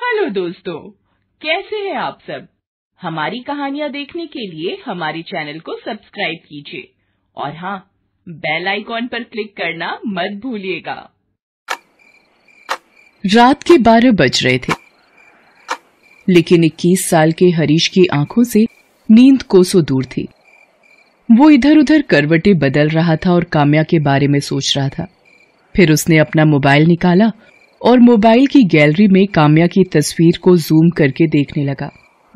Hello दोस्तों कैसे हैं आप सब हमारी कहानियाँ देखने के लिए हमारे चैनल को सब्सक्राइब कीजिए और हाँ बेल आइकॉन पर क्लिक करना मत भूलिएगा रात के बारह बज रहे थे लेकिन इक्कीस साल के हरीश की आंखों से नींद कोसो दूर थी वो इधर उधर करवटे बदल रहा था और काम्या के बारे में सोच रहा था फिर उसने अपना मोबाइल निकाला और मोबाइल की गैलरी में काम्या की तस्वीर को जूम करके देखने लगा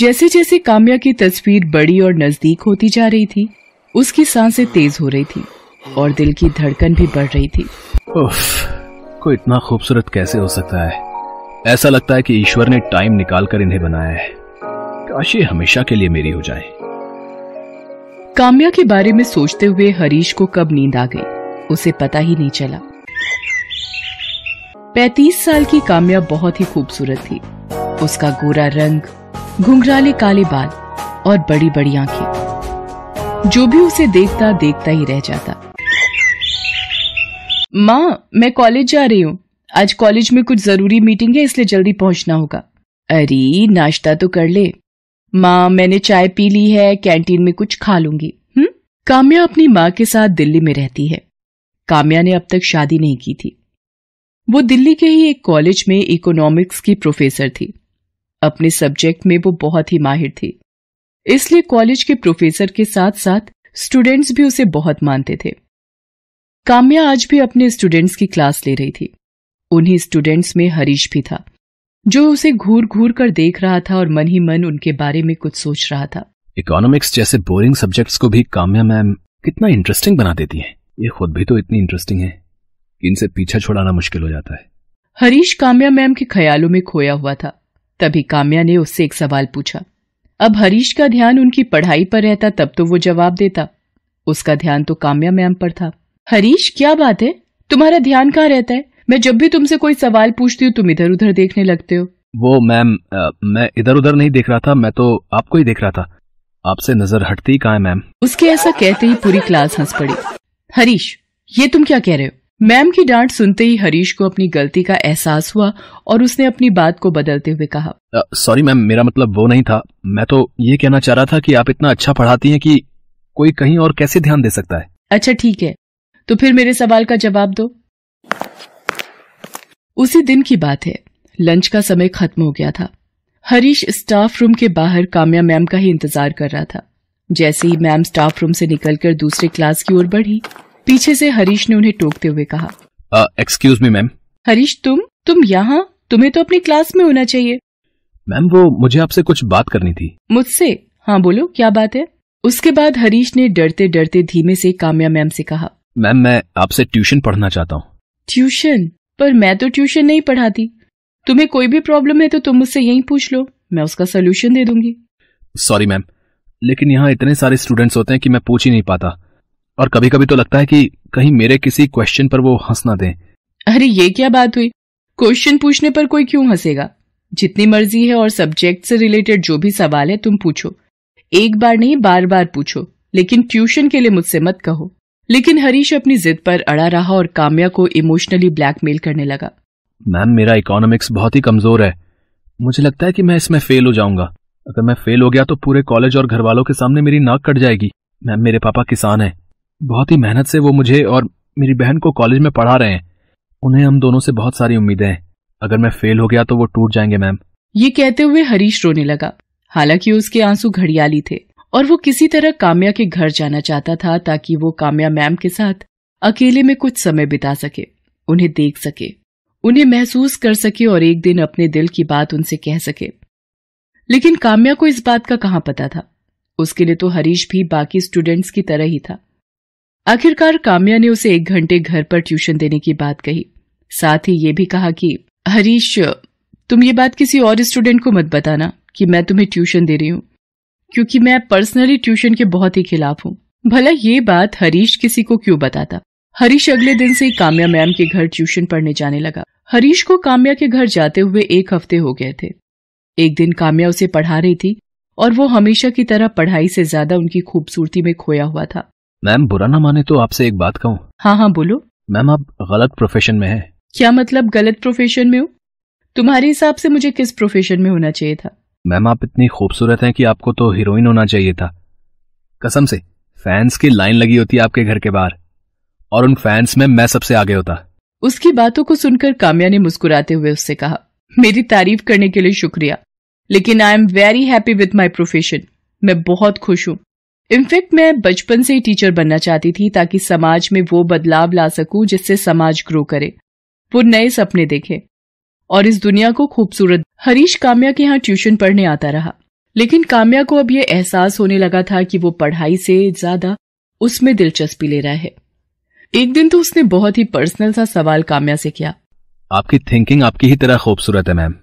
जैसे जैसे काम्या की तस्वीर बड़ी और नजदीक होती जा रही थी उसकी सांसें तेज हो रही थी और दिल की धड़कन भी बढ़ रही थी उफ, कोई इतना खूबसूरत कैसे हो सकता है ऐसा लगता है कि ईश्वर ने टाइम निकाल कर इन्हें बनाया है काश ये हमेशा के लिए मेरी हो जाए काम्या के बारे में सोचते हुए हरीश को कब नींद आ गई उसे पता ही नहीं चला पैतीस साल की काम्या बहुत ही खूबसूरत थी उसका गोरा रंग घुंघराले काले बाल और बड़ी बड़ी आंखें जो भी उसे देखता देखता ही रह जाता माँ मैं कॉलेज जा रही हूँ आज कॉलेज में कुछ जरूरी मीटिंग है इसलिए जल्दी पहुंचना होगा अरे नाश्ता तो कर ले माँ मैंने चाय पी ली है कैंटीन में कुछ खा लूंगी हम्म काम्या अपनी माँ के साथ दिल्ली में रहती है काम्या ने अब तक शादी नहीं की थी वो दिल्ली के ही एक कॉलेज में इकोनॉमिक्स की प्रोफेसर थी अपने सब्जेक्ट में वो बहुत ही माहिर थी इसलिए कॉलेज के प्रोफेसर के साथ साथ स्टूडेंट्स भी उसे बहुत मानते थे काम्या आज भी अपने स्टूडेंट्स की क्लास ले रही थी उन्हीं स्टूडेंट्स में हरीश भी था जो उसे घूर घूर कर देख रहा था और मन ही मन उनके बारे में कुछ सोच रहा था इकोनॉमिक्स जैसे बोरिंग सब्जेक्ट्स को भी काम्या मैम कितना इंटरेस्टिंग बना देती हैं ये खुद भी तो इतनी इंटरेस्टिंग है इनसे पीछा छुड़ाना मुश्किल हो जाता है हरीश काम्या मैम के ख्यालों में खोया हुआ था तभी काम्या ने उससे एक सवाल पूछा अब हरीश का ध्यान उनकी पढ़ाई पर रहता तब तो वो जवाब देता उसका ध्यान तो काम्या मैम पर था हरीश क्या बात है तुम्हारा ध्यान कहाँ रहता है मैं जब भी तुमसे कोई सवाल पूछती हूँ तुम इधर उधर देखने लगते हो वो मैम मैं इधर उधर नहीं देख रहा था मैं तो आपको ही देख रहा था आपसे नजर हटती कहा है मैम उसके ऐसा कहते ही पूरी क्लास हंस पड़ी हरीश ये तुम क्या कह रहे हो मैम की डांट सुनते ही हरीश को अपनी गलती का एहसास हुआ और उसने अपनी बात को बदलते हुए कहा सॉरी मैम मेरा मतलब वो नहीं था मैं तो ये कहना चाह रहा था कि आप इतना अच्छा पढ़ाती हैं कि कोई कहीं और कैसे ध्यान दे सकता है अच्छा ठीक है तो फिर मेरे सवाल का जवाब दो उसी दिन की बात है लंच का समय खत्म हो गया था हरीश स्टाफ रूम के बाहर काम्या मैम का ही इंतजार कर रहा था जैसे ही मैम स्टाफ रूम से निकलकर दूसरे क्लास की ओर बढ़ी पीछे से हरीश ने उन्हें टोकते हुए कहा एक्सक्यूज मी मैम हरीश तुम तुम यहाँ तुम्हें तो अपनी क्लास में होना चाहिए मैम वो मुझे आपसे कुछ बात करनी थी मुझसे हाँ बोलो क्या बात है उसके बाद हरीश ने डरते डरते धीमे से काम्या मैम से कहा मैम मैं आपसे ट्यूशन पढ़ना चाहता हूँ ट्यूशन पर मैं तो ट्यूशन नहीं पढ़ाती तुम्हें कोई भी प्रॉब्लम है तो तुम मुझसे यही पूछ लो मैं उसका सोल्यूशन दे दूंगी सॉरी मैम लेकिन यहाँ इतने सारे स्टूडेंट्स होते हैं कि मैं पूछ ही नहीं पाता और कभी कभी तो लगता है कि कहीं मेरे किसी क्वेश्चन पर वो हंस ना दे अरे ये क्या बात हुई क्वेश्चन पूछने पर कोई क्यों हंसेगा जितनी मर्जी है और सब्जेक्ट से रिलेटेड जो भी सवाल है तुम पूछो एक बार नहीं बार बार पूछो लेकिन ट्यूशन के लिए मुझसे मत कहो लेकिन हरीश अपनी जिद पर अड़ा रहा और काम्या को इमोशनली ब्लैकमेल करने लगा मैम मेरा इकोनॉमिक्स बहुत ही कमजोर है मुझे लगता है कि मैं इसमें फेल हो जाऊंगा अगर मैं फेल हो गया तो पूरे कॉलेज और घर वालों के सामने मेरी नाक कट जाएगी मैम मेरे पापा किसान है बहुत ही मेहनत से वो मुझे और मेरी बहन को कॉलेज में पढ़ा रहे हैं उन्हें हम दोनों से बहुत सारी उम्मीदें हैं अगर मैं फेल हो गया तो वो टूट जाएंगे मैम ये कहते हुए हरीश रोने लगा हालांकि उसके आंसू घड़ियाली थे और वो किसी तरह काम्या के घर जाना चाहता था ताकि वो काम्या मैम के साथ अकेले में कुछ समय बिता सके उन्हें देख सके उन्हें महसूस कर सके और एक दिन अपने दिल की बात उनसे कह सके लेकिन काम्या को इस बात का कहाँ पता था उसके लिए तो हरीश भी बाकी स्टूडेंट्स की तरह ही था आखिरकार काम्या ने उसे एक घंटे घर पर ट्यूशन देने की बात कही साथ ही ये भी कहा कि हरीश तुम ये बात किसी और स्टूडेंट को मत बताना कि मैं तुम्हें ट्यूशन दे रही हूँ क्योंकि मैं पर्सनली ट्यूशन के बहुत ही खिलाफ हूँ भला ये बात हरीश किसी को क्यों बताता हरीश अगले दिन से ही काम्या मैम के घर ट्यूशन पढ़ने जाने लगा हरीश को काम्या के घर जाते हुए एक हफ्ते हो गए थे एक दिन काम्या उसे पढ़ा रही थी और वो हमेशा की तरह पढ़ाई से ज्यादा उनकी खूबसूरती में खोया हुआ था मैम बुरा ना माने तो आपसे एक बात कहूँ हाँ हाँ बोलो मैम आप गलत प्रोफेशन में हैं क्या मतलब गलत प्रोफेशन में हो तुम्हारे हिसाब से मुझे किस प्रोफेशन में होना चाहिए था मैम आप इतनी खूबसूरत हैं कि आपको तो हीरोइन होना चाहिए था कसम से फैंस की लाइन लगी होती है आपके घर के बाहर और उन फैंस में मैं सबसे आगे होता उसकी बातों को सुनकर काम्या ने मुस्कुराते हुए उससे कहा मेरी तारीफ करने के लिए शुक्रिया लेकिन I am very happy with my profession मैं बहुत खुश हूँ इनफैक्ट मैं बचपन से ही टीचर बनना चाहती थी ताकि समाज में वो बदलाव ला सकूं जिससे समाज ग्रो करे वो नए सपने देखे और इस दुनिया को खूबसूरत हरीश काम्या के यहाँ ट्यूशन पढ़ने आता रहा लेकिन काम्या को अब ये एहसास होने लगा था कि वो पढ़ाई से ज्यादा उसमें दिलचस्पी ले रहा है एक दिन तो उसने बहुत ही पर्सनल सा सवाल काम्या से किया आपकी थिंकिंग आपकी ही तरह खूबसूरत है मैम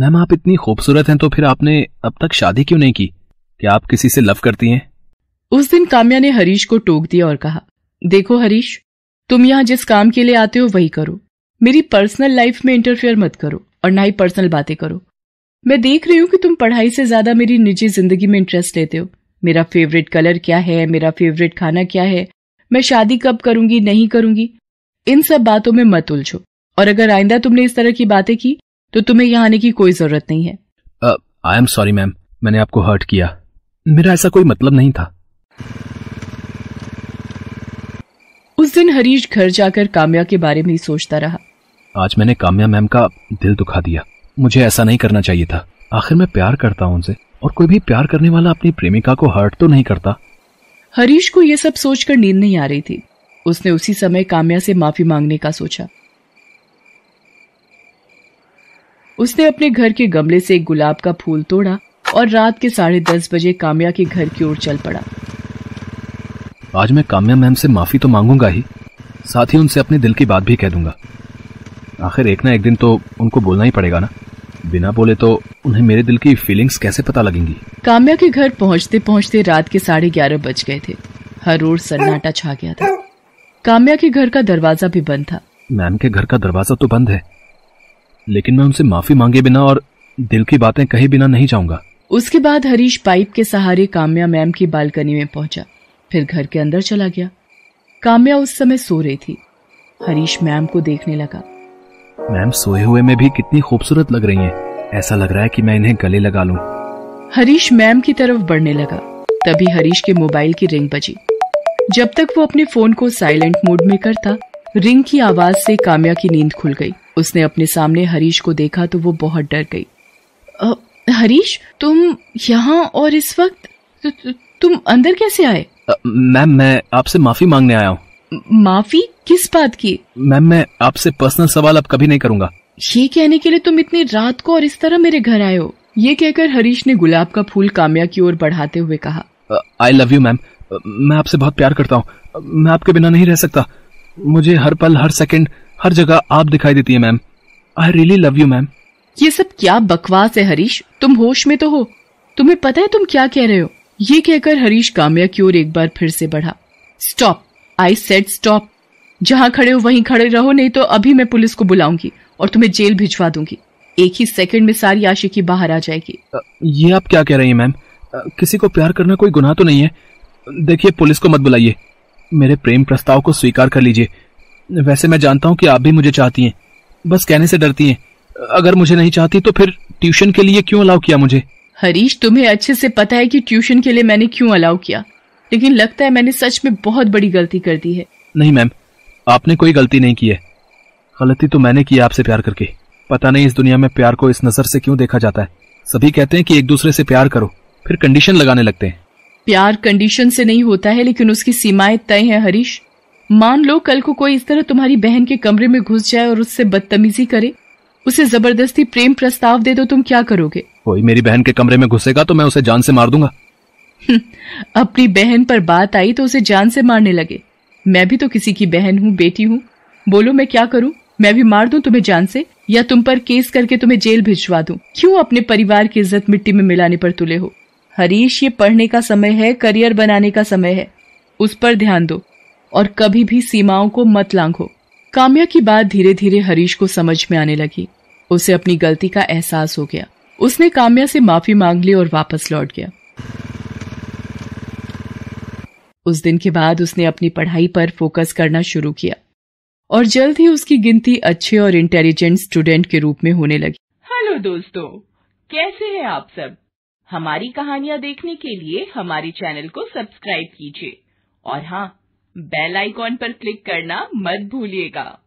मैम आप इतनी खूबसूरत हैं तो फिर आपने अब तक शादी क्यों नहीं की क्या आप किसी से लव करती हैं उस दिन काम्या ने हरीश को टोक दिया और कहा देखो हरीश तुम यहाँ जिस काम के लिए आते हो वही करो मेरी पर्सनल लाइफ में इंटरफेयर मत करो और ना ही पर्सनल बातें करो मैं देख रही हूँ कि तुम पढ़ाई से ज्यादा मेरी निजी जिंदगी में इंटरेस्ट लेते हो मेरा फेवरेट कलर क्या है मेरा फेवरेट खाना क्या है मैं शादी कब करूंगी नहीं करूंगी इन सब बातों में मत उलझो और अगर आइंदा तुमने इस तरह की बातें की तो तुम्हें यहाँ आने की कोई जरूरत नहीं है आई एम सॉरी मैम मैंने आपको हर्ट किया मेरा ऐसा कोई मतलब नहीं था उस दिन हरीश घर जाकर काम्या के बारे में ही सोचता रहा आज मैंने काम्या मैम का दिल दुखा दिया मुझे ऐसा नहीं करना चाहिए था आखिर मैं प्यार करता हूँ उनसे और कोई भी प्यार करने वाला अपनी प्रेमिका को हर्ट तो नहीं करता हरीश को यह सब सोचकर नींद नहीं आ रही थी उसने उसी समय काम्या से माफी मांगने का सोचा उसने अपने घर के गमले से एक गुलाब का फूल तोड़ा और रात के साढ़े दस बजे काम्या के घर की ओर चल पड़ा आज मैं काम्या मैम से माफ़ी तो मांगूंगा ही साथ ही उनसे अपने दिल की बात भी कह दूंगा आखिर एक ना एक दिन तो उनको बोलना ही पड़ेगा ना बिना बोले तो उन्हें मेरे दिल की फीलिंग्स कैसे पता लगेंगी काम्या के घर पहुंचते पहुंचते रात के साढ़े ग्यारह बज गए थे हर ओर सन्नाटा छा गया था काम्या के घर का दरवाजा भी बंद था मैम के घर का दरवाजा तो बंद है लेकिन मैं उनसे माफी मांगे बिना और दिल की बातें कहे बिना नहीं जाऊंगा उसके बाद हरीश पाइप के सहारे काम्या मैम की बालकनी में पहुंचा फिर घर के अंदर चला गया काम्या उस समय सो रही थी हरीश मैम को देखने लगा मैम सोए हुए में भी कितनी खूबसूरत लग रही हैं। ऐसा लग रहा है कि मैं इन्हें गले लगा लूं। हरीश मैम की तरफ बढ़ने लगा तभी हरीश के मोबाइल की रिंग बजी जब तक वो अपने फोन को साइलेंट मोड में करता रिंग की आवाज से काम्या की नींद खुल गई उसने अपने सामने हरीश को देखा तो वो बहुत डर गई हरीश तुम यहाँ और इस वक्त तु, तु, तुम अंदर कैसे आए मैम मैं आपसे माफी मांगने आया हूँ माफी किस बात की मैम मैं आपसे पर्सनल सवाल अब कभी नहीं करूँगा ये कहने के लिए तुम इतनी रात को और इस तरह मेरे घर आए हो ये कहकर हरीश ने गुलाब का फूल काम्या की ओर बढ़ाते हुए कहा आई लव यू मैम मैं आपसे बहुत प्यार करता हूँ मैं आपके बिना नहीं रह सकता मुझे हर पल हर सेकंड हर जगह आप दिखाई देती है ma'am I really love you ma'am ये सब क्या बकवास है हरीश तुम होश में तो हो तुम्हें पता है तुम क्या कह रहे हो ये कहकर हरीश काम्या की ओर एक बार फिर से बढ़ा स्टॉप आई सेट स्टॉप जहां खड़े हो वहीं खड़े रहो नहीं तो अभी मैं पुलिस को बुलाऊंगी और तुम्हें जेल भिजवा दूंगी एक ही सेकंड में सारी आशिकी बाहर आ जाएगी ये आप क्या कह रही हैं मैम किसी को प्यार करना कोई गुनाह तो नहीं है देखिए पुलिस को मत बुलाइए मेरे प्रेम प्रस्ताव को स्वीकार कर लीजिए वैसे मैं जानता हूँ कि आप भी मुझे चाहती हैं बस कहने से डरती हैं अगर मुझे नहीं चाहती तो फिर ट्यूशन के लिए क्यों अलाउ किया मुझे हरीश तुम्हें अच्छे से पता है कि ट्यूशन के लिए मैंने क्यों अलाउ किया लेकिन लगता है मैंने सच में बहुत बड़ी गलती कर दी है नहीं मैम आपने कोई गलती नहीं की है गलती तो मैंने की आपसे प्यार करके पता नहीं इस दुनिया में प्यार को इस नजर से क्यों देखा जाता है सभी कहते हैं कि एक दूसरे से प्यार करो फिर कंडीशन लगाने लगते हैं प्यार कंडीशन से नहीं होता है लेकिन उसकी सीमाएं तय है हरीश मान लो कल को कोई इस तरह तुम्हारी बहन के कमरे में घुस जाए और उससे बदतमीजी करे उसे जबरदस्ती प्रेम प्रस्ताव दे दो तुम क्या करोगे कोई मेरी बहन के कमरे में घुसेगा तो मैं उसे जान से मार दूंगा अपनी बहन पर बात आई तो उसे जान से मारने लगे मैं भी तो किसी की बहन हूँ बेटी हूँ बोलो मैं क्या करूँ मैं भी मार दूँ तुम्हें जान से या तुम पर केस करके तुम्हें जेल भिजवा दूँ क्यों अपने परिवार की इज्जत मिट्टी में मिलाने पर तुले हो हरीश ये पढ़ने का समय है करियर बनाने का समय है उस पर ध्यान दो और कभी भी सीमाओं को मत लांघो काम्या की बात धीरे धीरे हरीश को समझ में आने लगी उसे अपनी गलती का एहसास हो गया उसने काम्या से माफी मांग ली और वापस लौट गया उस दिन के बाद उसने अपनी पढ़ाई पर फोकस करना शुरू किया और जल्द ही उसकी गिनती अच्छे और इंटेलिजेंट स्टूडेंट के रूप में होने लगी हेलो दोस्तों कैसे हैं आप सब हमारी कहानियाँ देखने के लिए हमारे चैनल को सब्सक्राइब कीजिए और हाँ बेल आइकॉन पर क्लिक करना मत भूलिएगा